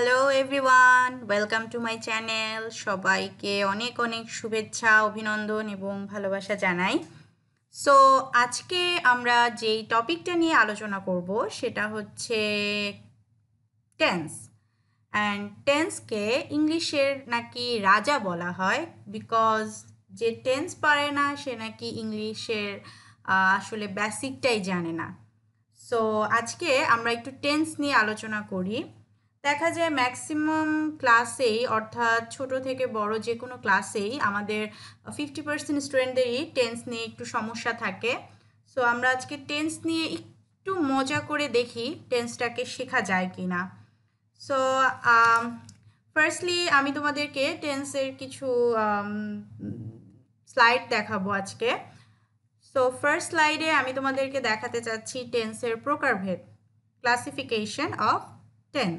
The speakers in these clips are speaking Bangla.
hello everyone welcome to my channel সবাইকে অনেক অনেক শুভেচ্ছা অভিনন্দন এবং ভালোবাসা জানাই সো আজকে আমরা যেই টপিকটা নিয়ে আলোচনা করব সেটা হচ্ছে টেন্স অ্যান্ড টেন্সকে ইংলিশের নাকি রাজা বলা হয় বিকজ যে টেন্স পারে না সে নাকি ইংলিশের আসলে বেসিকটাই জানে না সো আজকে আমরা একটু টেন্স নিয়ে আলোচনা করি দেখা যায় ম্যাক্সিমাম ক্লাসেই অর্থাৎ ছোট থেকে বড় যে কোনো ক্লাসেই আমাদের ফিফটি পার্সেন্ট স্টুডেন্টদেরই টেন্স নিয়ে একটু সমস্যা থাকে সো আমরা আজকে টেন্স নিয়ে একটু মজা করে দেখি টেন্সটাকে শেখা যায় কি না সো ফার্স্টলি আমি তোমাদেরকে টেন্সের কিছু স্লাইড um, দেখাবো আজকে সো ফার্স্ট স্লাইডে আমি তোমাদেরকে দেখাতে চাচ্ছি টেন্সের প্রকারভেদ classification of tense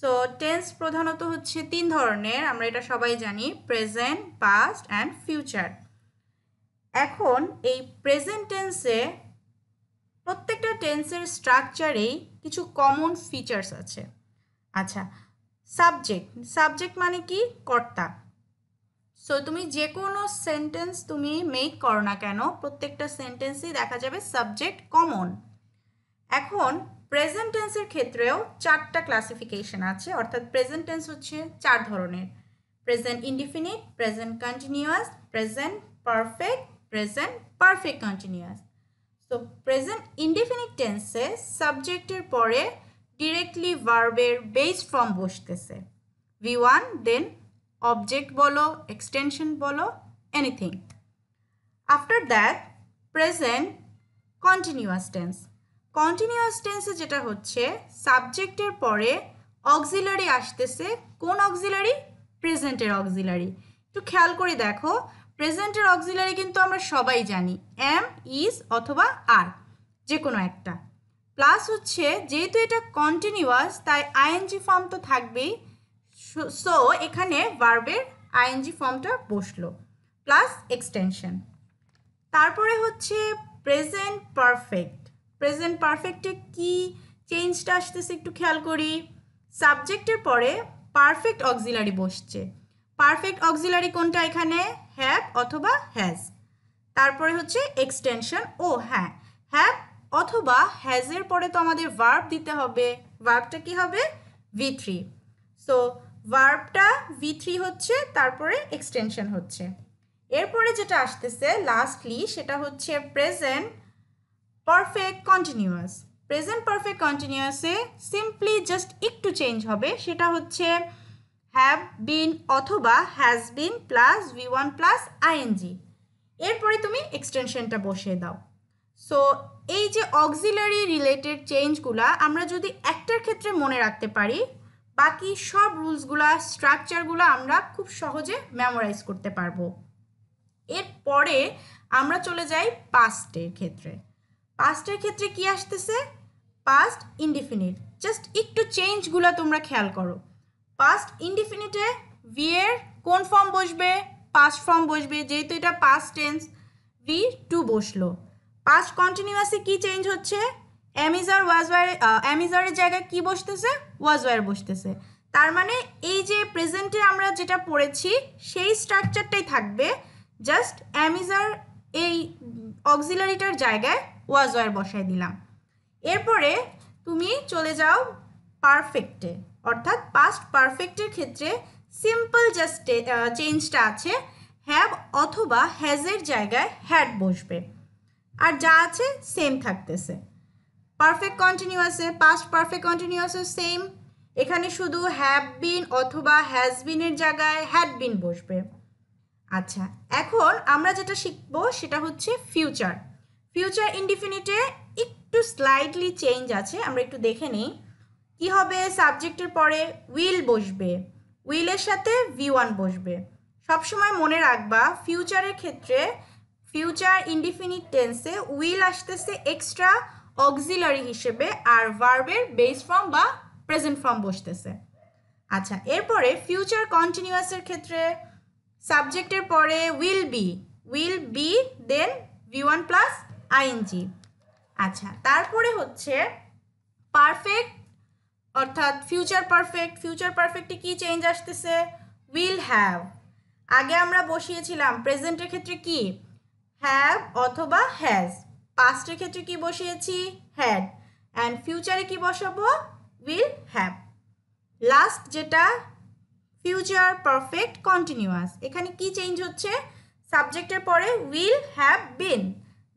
so tense প্রধানত হচ্ছে তিন ধরনের আমরা এটা সবাই জানি প্রেজেন্ট পাস্ট অ্যান্ড ফিউচার এখন এই প্রেজেন্ট টেন্সে প্রত্যেকটা টেন্সের স্ট্রাকচারেই কিছু কমন ফিচার্স আছে আচ্ছা সাবজেক্ট সাবজেক্ট মানে কি কর্তা সো তুমি যে কোনো সেন্টেন্স তুমি মেক করো না কেন প্রত্যেকটা সেন্টেন্সই দেখা যাবে সাবজেক্ট কমন এখন প্রেজেন্ট টেন্সের ক্ষেত্রেও চারটা ক্লাসিফিকেশন আছে অর্থাৎ প্রেজেন্ট টেন্স হচ্ছে চার ধরনের present indefinite present continuous present perfect present perfect continuous তো প্রেজেন্ট ইনডিফিনিট টেন্সে সাবজেক্টের পরে ডিরেক্টলি ভার্বের বেস ফর্ম বসতেছে ভি ওয়ান দেন অবজেক্ট বলো এক্সটেনশন বলো anything after that present continuous tense continuous টেন্সে যেটা হচ্ছে সাবজেক্টের পরে অক্সিলারি আসতেছে কোন অক্সিলারি প্রেজেন্টের অক্সিলারি একটু খেয়াল করে দেখো প্রেজেন্টের অক্সিলারি কিন্তু আমরা সবাই জানি এম ইজ অথবা আর যে কোনো একটা প্লাস হচ্ছে যেহেতু এটা কন্টিনিউয়াস তাই আইএনজি ফর্ম তো থাকবেই সো এখানে ভার্বের আইএনজি ফর্মটা বসলো প্লাস এক্সটেনশন তারপরে হচ্ছে প্রেজেন্ট পারফেক্ট প্রেজেন্ট পারফেক্টে কি চেঞ্জটা আসতেছে একটু খেয়াল করি সাবজেক্টের পরে পারফেক্ট অক্সিলারি বসছে পারফেক্ট অক্সিলারি কোনটা এখানে হ্যাভ অথবা হ্যাজ তারপরে হচ্ছে এক্সটেনশন ও হ্যাঁ হ্যাভ অথবা হ্যাজের পরে তো আমাদের ভার্ব দিতে হবে ভার্বটা কি হবে ভি থ্রি সো ভার্বটা ভি থ্রি হচ্ছে তারপরে এক্সটেনশন হচ্ছে এরপরে যেটা আসতেছে লাস্টলি সেটা হচ্ছে present perfect continuous present perfect কন্টিনিউয়াসে সিম্পলি জাস্ট একটু চেঞ্জ হবে সেটা হচ্ছে হ্যাভ বিন অথবা has been plus V one plus ING এরপরে তুমি এক্সটেনশনটা বসিয়ে দাও সো এই যে অক্সিলারি রিলেটেড চেঞ্জগুলা আমরা যদি একটার ক্ষেত্রে মনে রাখতে পারি বাকি সব রুলসগুলা স্ট্রাকচারগুলো আমরা খুব সহজে মেমোরাইজ করতে পারবো এরপরে আমরা চলে যাই পাস্টের ক্ষেত্রে পাস্টের ক্ষেত্রে কি আসতেছে পাস্ট ইনডিফিনিট জাস্ট একটু চেঞ্জগুলো তোমরা খেয়াল করো পাস্ট ইনডিফিনিটে ভিয়ের কোন ফর্ম বসবে পাস্ট ফর্ম বসবে যেহেতু এটা পাস্ট টেন্স ভি টু বসলো পাস্ট কন্টিনিউয়াসে কি চেঞ্জ হচ্ছে অ্যামিজার ওয়াজওয়ার অ্যামিজারের জায়গায় কি বসতেছে ওয়াজওয়ার বসতেছে তার মানে এই যে প্রেজেন্টে আমরা যেটা পড়েছি সেই স্ট্রাকচারটাই থাকবে জাস্ট অ্যামিজার এই অক্সিলারিটার জায়গায় ওয়াজ ওয়ার বসায় দিলাম এরপরে তুমি চলে যাও পারফেক্টে অর্থাৎ পাস্ট পারফেক্টের ক্ষেত্রে সিম্পল জাস্ট চেঞ্জটা আছে হ্যাভ অথবা হ্যাজের জায়গায় হ্যাড বসবে আর যা আছে সেম থাকতেছে পারফেক্ট কন্টিনিউয়াসে পাস্ট পারফেক্ট কন্টিনিউয়াসও সেম এখানে শুধু হ্যাভ বিন অথবা হ্যাজ বিনের জায়গায় হ্যাড বিন বসবে আচ্ছা এখন আমরা যেটা শিখব সেটা হচ্ছে ফিউচার ফিউচার ইনডিফিনিটে একটু স্লাইডলি চেঞ্জ আছে আমরা একটু দেখে নিই কি হবে সাবজেক্টের পরে উইল বসবে উইলের সাথে ভি ওয়ান বসবে সবসময় মনে রাখবা ফিউচারের ক্ষেত্রে ফিউচার ইনডিফিনিট টেন্সে উইল আসতেছে এক্সট্রা অক্সিলারি হিসেবে আর ভার্বের বেস ফর্ম বা প্রেজেন্ট ফর্ম বসতেছে আচ্ছা এরপরে ফিউচার কন্টিনিউয়াসের ক্ষেত্রে সাবজেক্টের পরে will be will be then V one plus ING আচ্ছা তারপরে হচ্ছে পারফেক্ট অর্থাৎ ফিউচার পারফেক্ট ফিউচার পারফেক্টে কি চেঞ্জ আসতেছে উইল হ্যাভ আগে আমরা বসিয়েছিলাম প্রেজেন্টের ক্ষেত্রে কি হ্যাভ অথবা হ্যাজ পাস্টের ক্ষেত্রে কি বসিয়েছি হ্যাড অ্যান্ড ফিউচারে কি বসাবো উইল হ্যাভ লাস্ট যেটা ফিউচার পারফেক্ট কন্টিনিউয়াস এখানে কি চেঞ্জ হচ্ছে সাবজেক্টের পরে উইল হ্যাভ বিন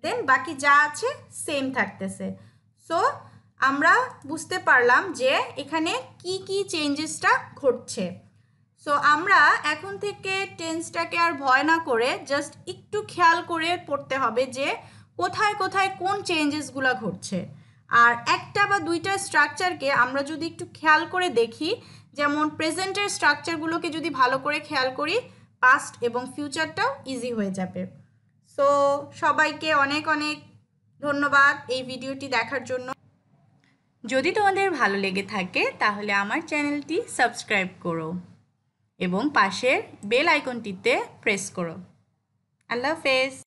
দেন বাকি যা আছে সেম থাকতেছে সো আমরা বুঝতে পারলাম যে এখানে কি কি চেঞ্জেসটা ঘটছে সো আমরা এখন থেকে টেন্সটাকে আর ভয় না করে জাস্ট একটু খেয়াল করে পড়তে হবে যে কোথায় কোথায় কোন চেঞ্জেসগুলো ঘটছে আর একটা বা দুইটা স্ট্রাকচারকে আমরা যদি একটু খেয়াল করে দেখি যেমন প্রেজেন্টের স্ট্রাকচারগুলোকে যদি ভালো করে খেয়াল করি পাস্ট এবং ফিউচারটাও ইজি হয়ে যাবে সো সবাইকে অনেক অনেক ধন্যবাদ এই ভিডিওটি দেখার জন্য যদি তোমাদের ভালো লেগে থাকে তাহলে আমার চ্যানেলটি সাবস্ক্রাইব করো এবং পাশের বেল আইকনটিতে প্রেস করো আল্লাহ হাফেজ